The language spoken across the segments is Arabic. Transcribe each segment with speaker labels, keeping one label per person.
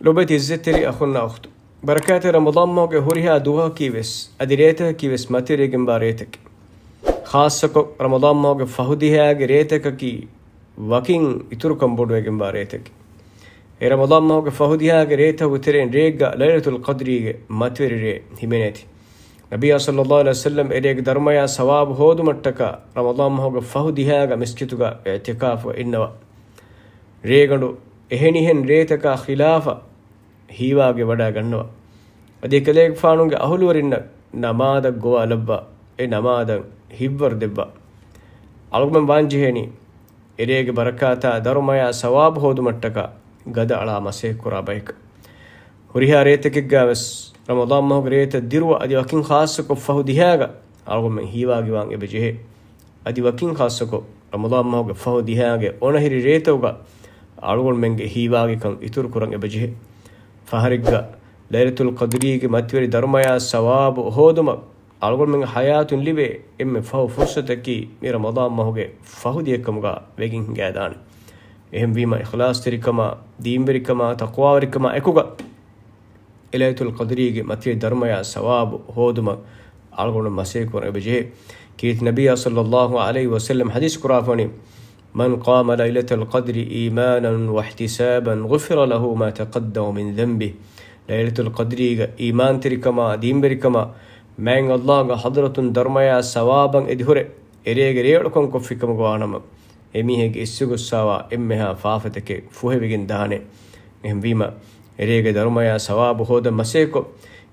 Speaker 1: لوبيتي الزتري أخونا أخت بركات رمضان موقع هوريها دوها كيفس أدريتها كيفس ما تري جنباريتك خاصة رمضان موقع فهديها جريتك كي وكين يتركم بردو جنباريتك رمضان موقع فهديها جريتها وترين ريجا ليلة القدر ما تري ري همينتي نبي صلى الله عليه وسلم إليك درميا سواب هودو متكا رمضان موقع فهديها مسكتك اعتكاف وإنوا ريجنو إهنيهن ريتك خلافة ಹೀವಾಗೆ ವಡ ಗಣ್ಣವ ಅದಿ ಕಲೇಗ್ ಫಾಣುಂಗೆ ಅಹುಲುವರಿನ್ನ ನಮಾದ ಗೋ ಅಲಬ್ಬ ಎ ನಮಾದ ಹಿವ್ವರ್ ದೆಬ್ಬ ಅಳಗುಮೆ ಬಾಂಜಿ ಹೇಣಿ ಎರೇಗೆ ಬರಕಾತ ಧರ್ಮಯ ಸವಾಬ್ ಹೋದು ಮಟ್ಟಕ ಗದ ಅಳ ಮಸೆ ಕುರ ಬೈಕ್ ಹುರಿಹ ರೇತಕಿಗ್ಗಾವೆಸ್ ರಮದಾನ್ ಮಹುಗ ರೇತ ದಿರುವ ಅದಿ ವಕಿನ್ ಖಾಸಕೊ ಫಹು ದಿಹಾಗ ಅಳಗುಮೆ ಹೀವಾಗಿವಾಂಗೆ ಬೆಜಿಹೆ ಅದಿ ವಕಿನ್ ಖಾಸಕೊ ರಮದಾನ್ ಮಹುಗ ಫಹು ದಿಹಾಗೆ ಒಣಹಿರಿ ರೇತವುಗ ಅಳಗುಣ ಮೆಂಗೆ ಹೀವಾಗಿ ಕಂ ಇತುರು ಕುರಂಗೆ ಬೆಜಿಹೆ ಫಹರಿಗ್ಗ ಲೈಲತುಲ್ ಕದ್ರಿಗೆ ಮತ್ವೆರಿ ಧರ್ಮಯ ಸವಾಬ್ ಹೋದುಮ ಅಳಗೊಳ್ ಮಂಗ ಹಯಾತುನ್ ಲಿವೆ ಎಮ್ಮೆ ಫಹು ಫುರ್ಸತಕ್ಕಿ ಮೀರ ಮದಾ ಮಹುಗೆ ಫಹುದಿಯಕ್ಕಮುಗ ವೆಗಿಂಗ್ ಹಿಂಗ್ಯಾದಾನ್ ಎಹಂ ವೀಮ ಇಖ್ಲಾಸ್ ತಿರಿಕಮ ದೀಂಬರಿಕಮ ತಕ್ವಾವರಿಕಮ ಎಕುಗ ಇಲೈತುಲ್ ಕದ್ರಿಗೆ ಮತ್ವೆ ಧರ್ಮಯ ಸವಾಬ್ ಹೋದುಮ ಅಳಗೊಳ ಮಸೇಕುರ ಬಿಜೆ ಕೀತ್ ನಬಿಯ ಸಲ್ಲಲ್ಲಾಹು ಅಲೈ ವಸಲ್ಲಂ ಹದೀಸ್ ಕುರಾಫಣಿ من قام ليلة القدر إيمانا واحتسابا غفر له ما تقدم من ذنبه ليلة القدر إيمان تركما دين بركما من الله حضرة درميا سوابا إدهر إريغ ريڑكم كفكم غوانم إميه إسيغ الساوا إمها فافتك فوه بغن داني إهم بيما إريغ درميا سواب هود مسيكو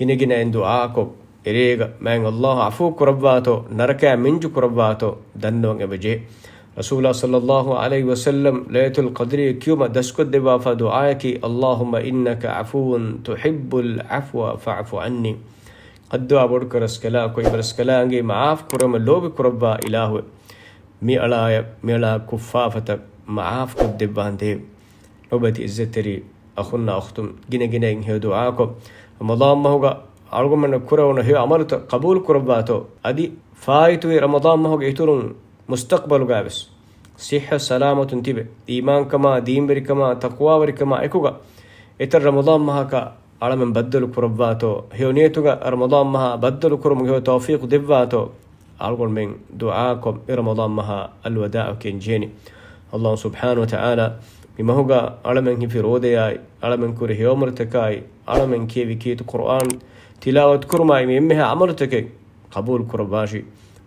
Speaker 1: ගිනගෙන اندو آكو එරේග من الله عفوك رباتو نركا منجو කුරබ්වාතෝ දන්නවන් එබජේ رسول الله صلى الله عليه وسلم ليلة القدر كيوما دسكت دبا فدعاك اللهم إنك عفو تحب العفو فاعف عني قد دعا برك رسكلا كوي برسكلا أنجي معاف كرم اللوب كربا إلهو مي ألا مي ألا كفافة معاف قد دبا هندي لوبتي إزتري أخونا أختم جنة جنة إنهي دعاكم رمضان ما هو أرجو من كرونا هي عملت قبول كرباتو أدي فايتو رمضان ما هو إتورن مستقبل قابس صحة سلامة تنتبه إيمان كما دين بري كما تقوى بري كما إكوغا إتر رمضان مها كا على من بدل كرباتو هيونيتوغا رمضان مها بدل كرم هو توفيق دباتو أرغل من دعاكم رمضان مها الوداع كين جيني الله سبحانه وتعالى بما هو على من في رودياي على من كره يومرتكاي على من كيف كيت القرآن تلاوة كرماي ممها عمرتكي قبول كرباشي